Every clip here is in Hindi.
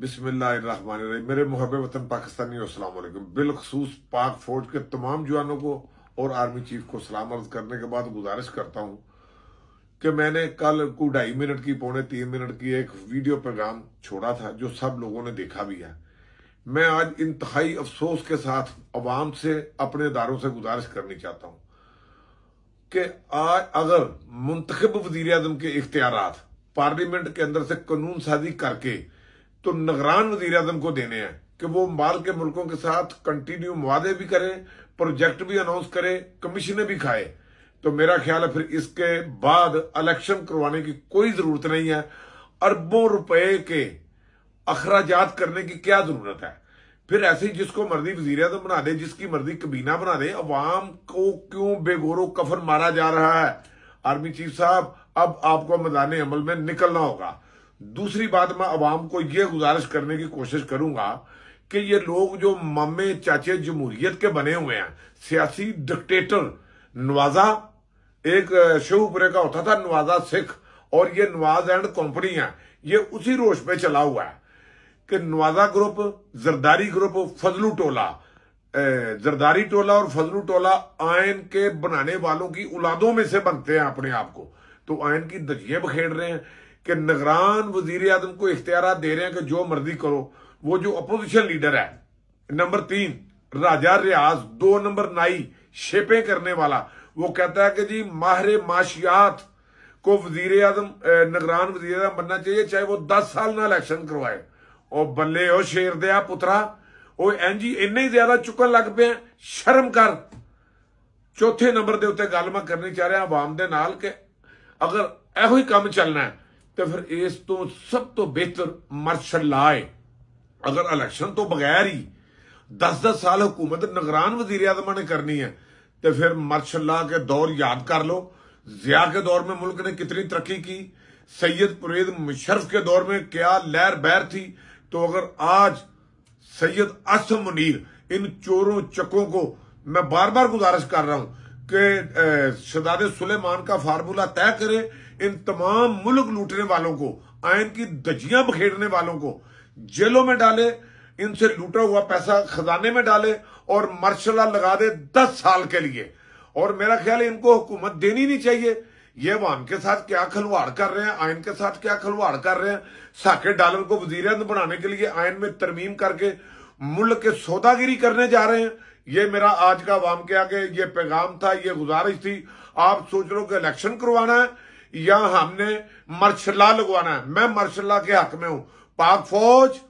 बिस्मिल्लाहमान मेरे महब वतन पाकिस्तानी बिलखसूस पाक फौज के तमाम जवानों को और आर्मी चीफ को सलाम अर्ज करने के बाद गुजारिश करता हूँ कि मैंने कल को ढाई मिनट की पौने तीन मिनट की एक वीडियो प्रोग्राम छोड़ा था जो सब लोगों ने देखा भी है मैं आज इंतहाई अफसोस के साथ अवाम से अपने इदारों से गुजारिश करनी चाहता हूँ कि आज अगर मुंतखब वजीर अजम के इख्तियार पार्लियामेंट के अंदर से कानून साजी करके तो निगरान वजीर अजम को देने हैं कि वो माल के मुल्कों के साथ कंटिन्यू मुआदे भी करें प्रोजेक्ट भी अनाउंस करें कमीशन भी खाए तो मेरा ख्याल है फिर इसके बाद इलेक्शन करवाने की कोई जरूरत नहीं है अरबों रुपए के अखराज करने की क्या जरूरत है फिर ऐसे जिसको मर्जी वजीर अजम बना दे जिसकी मर्जी कबीना बना दे अवाम को क्यों बेगोरो कफर मारा जा रहा है आर्मी चीफ साहब अब आपको मैदान अमल में निकलना होगा दूसरी बात मैं अवाम को ये गुजारिश करने की कोशिश करूंगा कि ये लोग जो मामे चाचे जमहूरियत के बने हुए हैं सियासी डिक्टेटर नवाजा एक शिवपुरे का होता था नवाजा सिख और ये नवाज एंड कंपनी है ये उसी रोश पे चला हुआ है कि नवाजा ग्रुप जरदारी ग्रुप फजलू टोला जरदारी टोला और फजलू टोला आयन के बनाने वालों की औलादों में से बनते हैं अपने आप को तो आयन की दजिये बखेड़ रहे हैं कि निगरान वजीर आजम को इख्तियार दे रहे हैं कि जो मर्जी करो वो जो अपोजिशन लीडर है नंबर तीन राजा रियाज दो नंबर नाई शेपें करने वाला वो कहता है कि जी माहरे माशियात को वजीर आजम निगरान वजीर आजम बनना चाहिए चाहे वो दस साल ना इलेक्शन करवाए और बल्ले ओ शेर दया पुतरा ਉਹ ਐਂਜੀ ਇੰਨੇ ਹੀ ਜ਼ਿਆਦਾ ਚੁੱਕਣ ਲੱਗ ਪਏ ਸ਼ਰਮ ਕਰ ਚੌਥੇ ਨੰਬਰ ਦੇ ਉੱਤੇ ਗੱਲ ਮੈਂ ਕਰਨੀ ਚਾਹ ਰਿਹਾ ਆਵਾਮ ਦੇ ਨਾਲ ਕਿ ਅਗਰ ਇਹੋ ਹੀ ਕੰਮ ਚੱਲਣਾ तो फिर इस ਇਸ तो सब तो बेहतर मार्शल ला है अगर इलेक्शन तो बगैर ही दस दस साल हुकूमत निगरान वजीर आजमा ने करनी है तो फिर मार्शल ला के दौर याद कर लो जिया के दौर में मुल्क ने कितनी तरक्की की सैयद पुरेद मुशरफ के दौर में क्या लहर बहर थी तो अगर आज सैयद असम मुनीर इन चोरों चकों को मैं बार बार गुजारिश कर रहा हूं के शदाद सुलेमान का फार्मूला तय करे इन तमाम मुल्क लूटने वालों को आयन की दजिया बखेड़ने वालों को जेलों में डाले इनसे लूटा हुआ पैसा खजाने में डाले और मार्शला लगा दे दस साल के लिए और मेरा ख्याल है इनको हुकूमत देनी नहीं चाहिए ये वाम के साथ क्या खलवाड़ कर रहे हैं आयन के साथ क्या खलवाड़ कर रहे हैं साकेत डालर को वजीर बनाने के लिए आयन में तरमीम करके मुल्क के सौदागिरी करने जा रहे हैं ये मेरा आज का वाम के आगे ये पैगाम था ये गुजारिश थी आप सोच रहे हो कि इलेक्शन करवाना है या हमने मर्शला लगवाना है मैं मर्शला के हक में हूं पाक फौज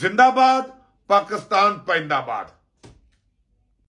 जिंदाबाद पाकिस्तान पैंदाबाद